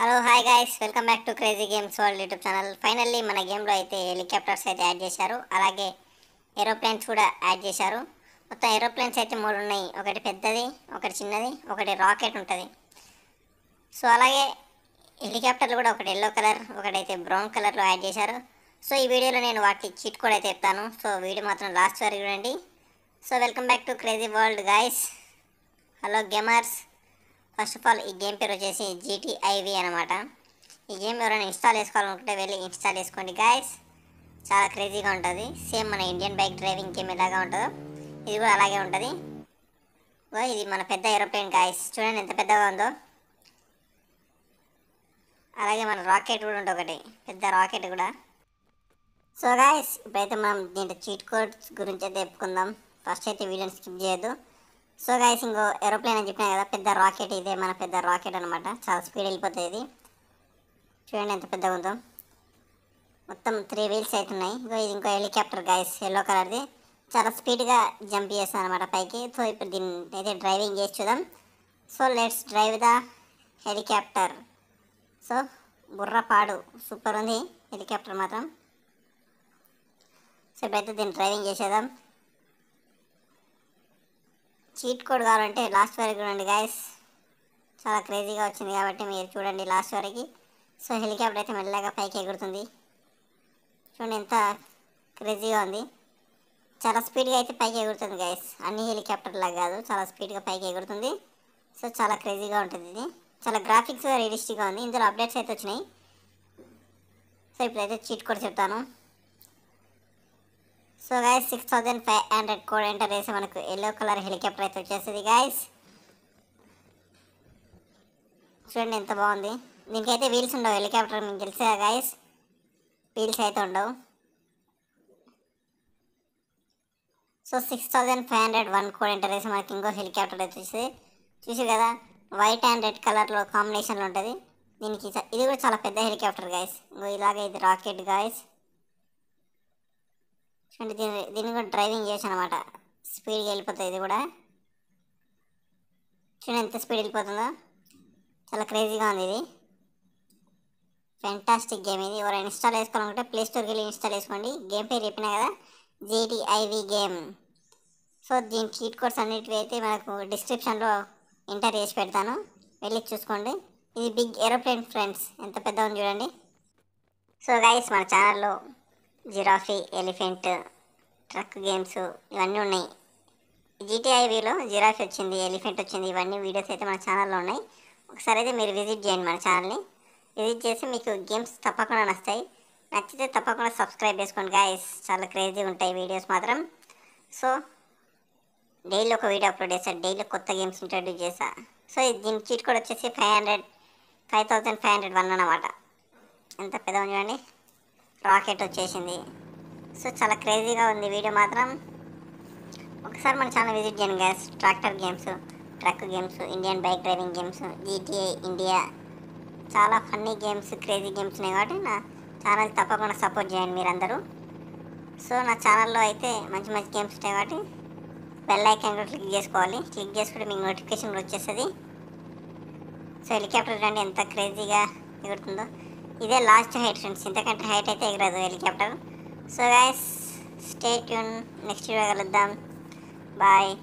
hello hi guys welcome back to crazy games world YouTube channel finally మన గేమ్లో అయితే helicopters అయితే add చేశారు అలాగే ఏరోప్లేన్స్ కూడా యాడ్ చేశారు మొత్తం ఏరోప్లేన్స్ అయితే మూడు ఉన్నాయి ఒకటి పెద్దది ఒకటి చిన్నది ఒకటి రాకెట్ ఉంటుంది సో అలాగే హెలికాప్టర్లు కూడా ఒకటి ఎల్లో కలర్ ఒకటైతే బ్రౌన్ కలర్లో యాడ్ చేశారు సో ఈ వీడియోలో నేను వాటి చిట్ కూడా అయితే చెప్తాను సో వీడియో మాత్రం లాస్ట్ వరకు చూడండి so welcome back to crazy world guys hello gamers first of all ఈ గేమ్ పేరు వచ్చేసి జీటీఐవి అనమాట ఈ గేమ్ ఎవరైనా ఇన్స్టాల్ చేసుకోవాలనుకుంటే వెళ్ళి ఇన్స్టాల్ చేసుకోండి గాయస్ చాలా క్రేజీగా ఉంటుంది సేమ్ మన ఇండియన్ బైక్ డ్రైవింగ్ గేమ్ ఎలాగా ఉంటుందో ఇది కూడా అలాగే ఉంటుంది ఇది మన పెద్ద ఏరోప్లేన్ గాయస్ చూడండి ఎంత పెద్దగా ఉందో అలాగే మన రాకెట్ కూడా ఉంటుంది ఒకటి పెద్ద రాకెట్ కూడా సో గాయస్ ఇప్పుడైతే మనం దీంట్లో చీట్ కోడ్స్ గురించి అయితే చెప్పుకుందాం ఫస్ట్ అయితే వీడియోని స్కిప్ చేయొద్దు సో గైస్ ఇంకో ఏరోప్లేన్ అని చెప్పినా కదా పెద్ద రాకెట్ ఇదే మన పెద్ద రాకెట్ అనమాట చాలా స్పీడ్ వెళ్ళిపోతుంది ఇది చూడండి ఎంత పెద్దగా ఉందో మొత్తం త్రీ వీల్స్ అవుతున్నాయి ఇంకో ఇది ఇంకో హెలికాప్టర్ గైస్ ఎల్లో కలర్ది చాలా స్పీడ్గా జంప్ చేస్తాను అనమాట పైకి సో ఇప్పుడు దీన్ని అయితే డ్రైవింగ్ చేసి చూద్దాం so let's drive the helicopter so బుర్రపాడు సూపర్ ఉంది హెలికాప్టర్ మాత్రం సో ఇప్పుడైతే దీన్ని డ్రైవింగ్ చేసేద్దాం చీట్ కోడ్ కావాలంటే లాస్ట్ వరకు చూడండి గాయస్ చాలా క్రేజీగా వచ్చింది కాబట్టి మీరు చూడండి లాస్ట్ వరకు సో హెలికాప్టర్ అయితే మెల్లగా పైకి ఎగురుతుంది చూడండి ఎంత క్రేజీగా ఉంది చాలా స్పీడ్గా అయితే పైకి ఎగురుతుంది గాయస్ అన్ని హెలికాప్టర్లా కాదు చాలా స్పీడ్గా పైకి ఎగురుతుంది సో చాలా క్రేజీగా ఉంటుంది ఇది చాలా గ్రాఫిక్స్ రియలిస్టిక్గా ఉంది ఇందులో అప్డేట్స్ అయితే వచ్చినాయి సో ఇప్పుడైతే చీట్ కూడా చెప్తాను so guys six thousand five hundred code enter చేసి మనకు ఎల్లో కలర్ హెలికాప్టర్ అయితే వచ్చేసింది గాయస్ చూడండి ఎంత బాగుంది దీనికైతే వీల్స్ ఉండవు హెలికాప్టర్ మీకు తెలుసా గాయస్ వీల్స్ అయితే ఉండవు so six thousand five hundred one code enter చేసి మనకి ఇంకో హెలికాప్టర్ అయితే వచ్చేసి చూసి కదా వైట్ అండ్ రెడ్ కలర్లో కాంబినేషన్లో ఉంటుంది దీనికి ఇది కూడా చాలా పెద్ద హెలికాప్టర్ గాయస్ ఇంకో ఇలాగే ఇది రాకెట్ గాయస్ చూడండి దీని దీన్ని కూడా డ్రైవింగ్ చేసి అనమాట స్పీడ్గా వెళ్ళిపోతుంది ఇది కూడా చూడండి ఎంత స్పీడ్ వెళ్ళిపోతుందో చాలా క్రేజీగా ఉంది ఇది ఫెంటాస్టిక్ గేమ్ ఇది ఎవరైనా ఇన్స్టాల్ చేసుకోవాలనుకుంటే ప్లే స్టోర్కి వెళ్ళి ఇన్స్టాల్ చేసుకోండి గేమ్ పేరు చెప్పినా కదా జేటీఐవి గేమ్ సో దీని చీట్ కోడ్స్ అన్నిటివి అయితే మనకు డిస్క్రిప్షన్లో ఎంటర్ చేసి పెడతాను వెళ్ళి చూసుకోండి ఇది బిగ్ ఏరోప్లేన్ ఫ్రెండ్స్ ఎంత పెద్ద ఉంది చూడండి సో గైస్ మన ఛానల్లో జిరాఫీ ఎలిఫెంట్ ట్రక్ గేమ్స్ ఇవన్నీ ఉన్నాయి జీటీఐవీలో జిరాఫీ వచ్చింది ఎలిఫెంట్ వచ్చింది ఇవన్నీ వీడియోస్ అయితే మన ఛానల్లో ఉన్నాయి ఒకసారి అయితే మీరు విజిట్ చేయండి మన ఛానల్ని విజిట్ చేసి మీకు గేమ్స్ తప్పకుండా నస్తాయి నచ్చితే తప్పకుండా సబ్స్క్రైబ్ చేసుకోండి గాయస్ చాలా క్రేజీ ఉంటాయి వీడియోస్ మాత్రం సో డైలీ ఒక వీడియో అప్లోడ్ చేస్తాను డైలీ కొత్త గేమ్స్ ఇంట్రడ్యూస్ చేశా సో దీని చీట్ కూడా వచ్చేసి five hundred five thousand five hundred one అనమాట ఎంత పెద్ద చూడండి రాకెట్ వచ్చేసింది సో చాలా క్రేజీగా ఉంది వీడియో మాత్రం ఒకసారి మన ఛానల్ విజిట్ చేయండి guys tractor games truck games Indian bike driving games GTA India చాలా ఫన్నీ గేమ్స్ క్రేజీ గేమ్స్ ఉన్నాయి కాబట్టి నా ఛానల్ తప్పకుండా సపోర్ట్ చేయండి మీరందరూ సో నా ఛానల్లో అయితే మంచి మంచి గేమ్స్ ఉంటాయి కాబట్టి బెల్ ఐకాన్ కూడా క్లిక్ చేసుకోవాలి క్లిక్ చేసుకుంటే మీకు నోటిఫికేషన్ కూడా వచ్చేస్తుంది సో హెలికాప్టర్ రండి ఎంత క్రేజీగా ఎగురుతుందో ఇదే లాస్ట్ హైట్ ఫ్రెండ్స్ ఇంతకంటే హైట్ అయితే ఎగరదు helicopter so guys stay tuned next video కలుద్దాం బాయ్